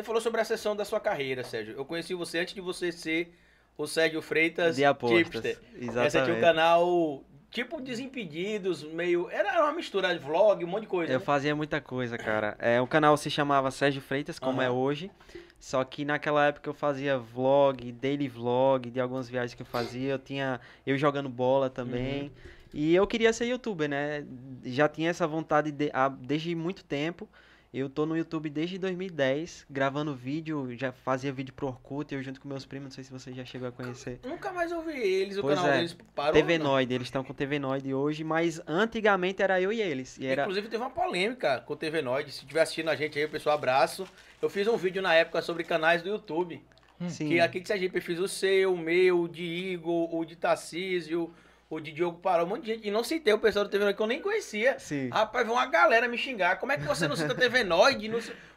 Você falou sobre a sessão da sua carreira, Sérgio. Eu conheci você antes de você ser o Sérgio Freitas de apostas. Tipster. Exatamente. Você tinha um canal tipo Desimpedidos, meio. Era uma mistura de vlog, um monte de coisa. Eu né? fazia muita coisa, cara. É, o canal se chamava Sérgio Freitas, como uhum. é hoje. Só que naquela época eu fazia vlog, daily vlog de algumas viagens que eu fazia. Eu tinha. Eu jogando bola também. Uhum. E eu queria ser youtuber, né? Já tinha essa vontade de, a, desde muito tempo. Eu tô no YouTube desde 2010, gravando vídeo, já fazia vídeo pro Orkut, eu junto com meus primos, não sei se você já chegou a conhecer. Nunca mais ouvi eles, pois o canal é, deles parou. TV Noide, eles estão com TV Noide hoje, mas antigamente era eu e eles. E era... Inclusive teve uma polêmica com o TV Noide, se estiver assistindo a gente aí, pessoal, abraço. Eu fiz um vídeo na época sobre canais do YouTube. Hum. Sim. Que aqui de Sergipe eu fiz o seu, o meu, o de Igor, o de Tarcísio, o de Diogo parou um monte de gente. E não citei o pessoal do TV Noide que eu nem conhecia. Sim. Rapaz, veio uma galera me xingar. Como é que você não cita TV Noide?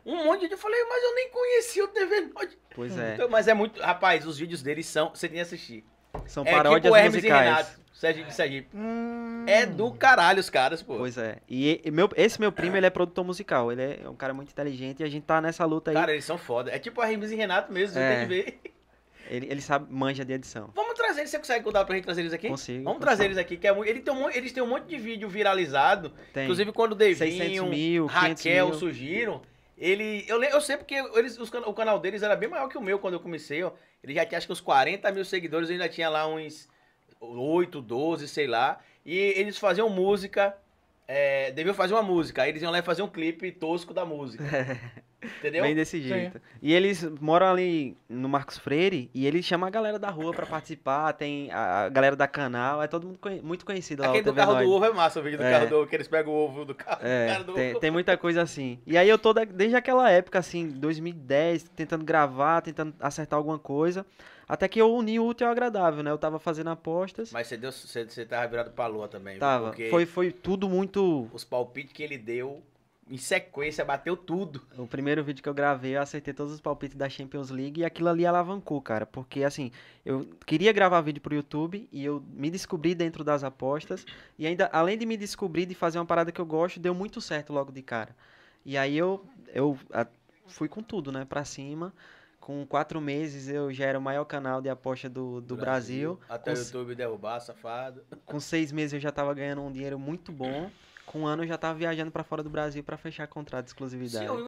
Um monte de gente. Eu falei, mas eu nem conhecia o TV Noide. Pois é. Então, mas é muito. Rapaz, os vídeos deles são. Você tem que assistir. São paródias é, tipo musicais. Renato, Serginho de é. Serginho. Hum. É do caralho os caras, pô. Pois é. E meu, esse meu primo, ele é produtor musical. Ele é um cara muito inteligente e a gente tá nessa luta aí. Cara, eles são foda. É tipo a Hermes e Renato mesmo, é. tem que ver. Ele, ele sabe, manja de edição. Vamos trazer eles. Você consegue contar pra gente trazer eles aqui? Consigo. Vamos consigo. trazer eles aqui, que é muito. Ele tem um, eles têm um monte de vídeo viralizado. Tem. Inclusive, quando o Devinho, mil, Raquel mil. surgiram. Ele. Eu, eu sei porque eles, os, o canal deles era bem maior que o meu quando eu comecei, ó. Ele já tinha acho que uns 40 mil seguidores, eu ainda tinha lá uns 8, 12, sei lá. E eles faziam música. É, deviam fazer uma música. Aí eles iam lá e fazer um clipe tosco da música. Entendeu? Bem desse jeito. Sim. E eles moram ali no Marcos Freire e ele chama a galera da rua pra participar, tem a galera da canal, é todo mundo conhe muito conhecido lá. Aquele do carro Nord. do ovo é massa, o vídeo do é. carro do ovo, que eles pegam o ovo do carro, é, do tem, ovo. tem muita coisa assim. E aí eu tô da, desde aquela época, assim, 2010, tentando gravar, tentando acertar alguma coisa. Até que eu uni o útil ao agradável, né? Eu tava fazendo apostas. Mas você, deu, você, você tava virado pra lua também. Tava. Foi, foi tudo muito... Os palpites que ele deu em sequência, bateu tudo. O primeiro vídeo que eu gravei, eu acertei todos os palpites da Champions League e aquilo ali alavancou, cara. Porque, assim, eu queria gravar vídeo pro YouTube e eu me descobri dentro das apostas. E ainda, além de me descobrir de fazer uma parada que eu gosto, deu muito certo logo de cara. E aí eu, eu a, fui com tudo, né, pra cima. Com quatro meses eu já era o maior canal de aposta do, do Brasil. Brasil. Até com, o YouTube derrubar, safado. Com seis meses eu já tava ganhando um dinheiro muito bom com um ano eu já tava viajando para fora do Brasil para fechar contrato de exclusividade. Sim, eu,